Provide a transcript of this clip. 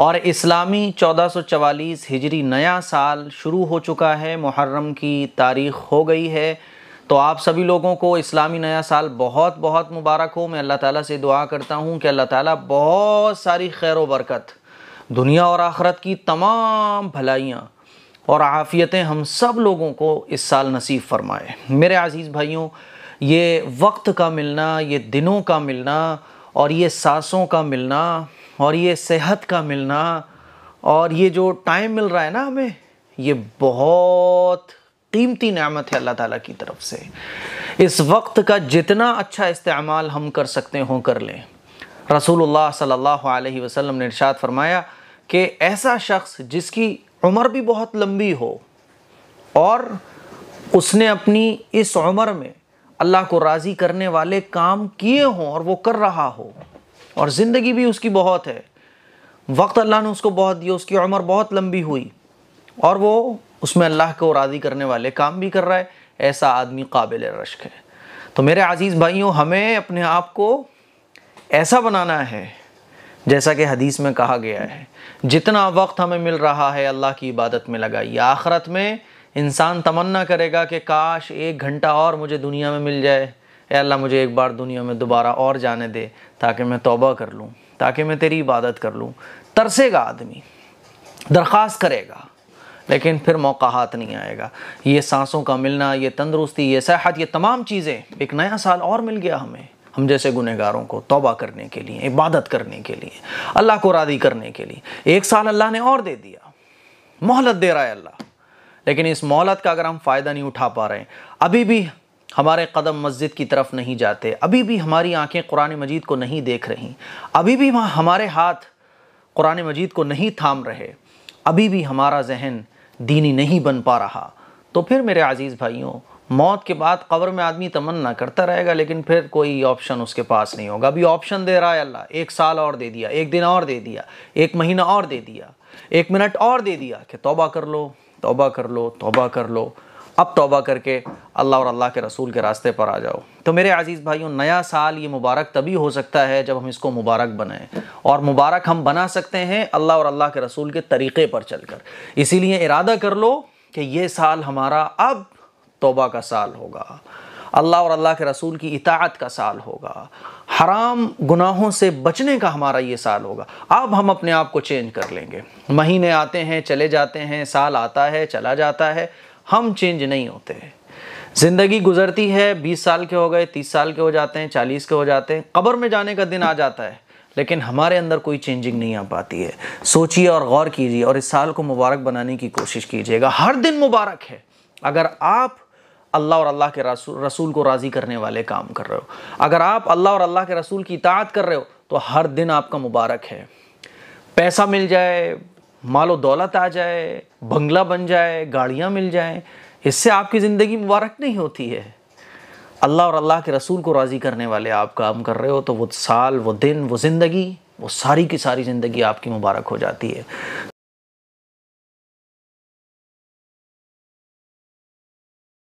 और इस्लामी 1444 हिजरी नया साल शुरू हो चुका है मुहर्रम की तारीख हो गई है तो आप सभी लोगों को इस्लामी नया साल बहुत बहुत मुबारक हो मैं अल्लाह ताला से दुआ करता हूँ कि अल्लाह ताला बहुत सारी खैर बरकत दुनिया और आखरत की तमाम भलाइयाँ और आफ़ियतें हम सब लोगों को इस साल नसीब फरमाए मेरे अज़ीज़ भाइयों ये वक्त का मिलना ये दिनों का मिलना और ये सांसों का मिलना और ये सेहत का मिलना और ये जो टाइम मिल रहा है ना हमें ये बहुत कीमती नेमत है अल्लाह ताला की तरफ से इस वक्त का जितना अच्छा इस्तेमाल हम कर सकते हों कर लें रसूलुल्लाह सल्लल्लाहु अलैहि वसल्लम ने इरशाद फरमाया कि ऐसा शख्स जिसकी उम्र भी बहुत लंबी हो और उसने अपनी इस उम्र में अल्लाह को राज़ी करने वाले काम किए हों और वो कर रहा हो और ज़िंदगी भी उसकी बहुत है वक्त अल्लाह ने उसको बहुत दिया उसकी उम्र बहुत लंबी हुई और वो उसमें अल्लाह को राज़ी करने वाले काम भी कर रहा है ऐसा आदमी काबिल रश्क है तो मेरे अज़ीज़ भाइयों हमें अपने आप को ऐसा बनाना है जैसा कि हदीस में कहा गया है जितना वक्त हमें मिल रहा है अल्लाह की इबादत में लगाइए आखरत में इंसान तमन्ना करेगा कि काश एक घंटा और मुझे दुनिया में मिल जाए अल्लाह मुझे एक बार दुनिया में दोबारा और जाने दे ताकि मैं तोबा कर लूँ ताकि मैं तेरी इबादत कर लूँ तरसेगा आदमी दरख्वास करेगा लेकिन फिर मौका हाथ नहीं आएगा ये सांसों का मिलना ये तंदरुस्ती ये सेहत ये तमाम चीज़ें एक नया साल और मिल गया हमें हम जैसे गुनहगारों को तौबा करने के लिए इबादत करने के लिए अल्लाह को रादी करने के लिए एक साल अल्लाह ने और दे दिया मोहलत दे रहा है अल्लाह लेकिन इस मोहलत का अगर हम फ़ायदा नहीं उठा पा रहे हैं अभी भी हमारे कदम मस्जिद की तरफ नहीं जाते अभी भी हमारी आंखें कुरान मजीद को नहीं देख रही अभी भी हमारे हाथ कुरान मजीद को नहीं थाम रहे अभी भी हमारा जहन दीनी नहीं बन पा रहा तो फिर मेरे अज़ीज़ भाइयों मौत के बाद कब्र में आदमी तमन्ना करता रहेगा लेकिन फिर कोई ऑप्शन उसके पास नहीं होगा अभी ऑप्शन दे रहा है अल्लाह एक साल और दे दिया एक दिन और दे दिया एक महीना और दे दिया एक मिनट और दे दिया कि तोबा कर लो तोबा कर लो तौबा कर लो अब तोबा करके अल्लाह और अल्लाह के रसूल के रास्ते पर आ जाओ तो मेरे अज़ीज़ भाइयों नया साल ये मुबारक तभी हो सकता है जब हम इसको मुबारक बनाएं और मुबारक हम बना सकते हैं अल्लाह और अल्लाह के रसूल के तरीक़े पर चलकर इसीलिए इरादा कर लो कि ये साल हमारा अब तोबा का साल होगा अल्लाह और अल्लाह के रसूल की इतात का साल होगा हराम गुनाहों से बचने का हमारा ये साल होगा अब हम अपने आप को चेंज कर लेंगे महीने आते हैं चले जाते हैं साल आता है चला जाता है हम चेंज नहीं होते ज़िंदगी गुजरती है बीस साल के हो गए तीस साल के हो जाते हैं चालीस के हो जाते हैं कब्र में जाने का दिन आ जाता है लेकिन हमारे अंदर कोई चेंजिंग नहीं आ पाती है सोचिए और गौर कीजिए और इस साल को मुबारक बनाने की कोशिश कीजिएगा हर दिन मुबारक है अगर आप अल्लाह और अल्लाह के रसूल रसूल को राज़ी करने वाले काम कर रहे हो अगर आप अल्लाह और अल्लाह के रसूल की इतात कर रहे हो तो हर दिन आपका मुबारक है पैसा मिल जाए मालो दौलत आ जाए बंगला बन जाए गाड़ियाँ मिल जाएँ इससे आपकी ज़िंदगी मुबारक नहीं होती है अल्लाह और अल्लाह के रसूल को राज़ी करने वाले आप काम कर रहे हो तो वो साल वो दिन वो ज़िंदगी वो सारी की सारी ज़िंदगी आपकी मुबारक हो जाती है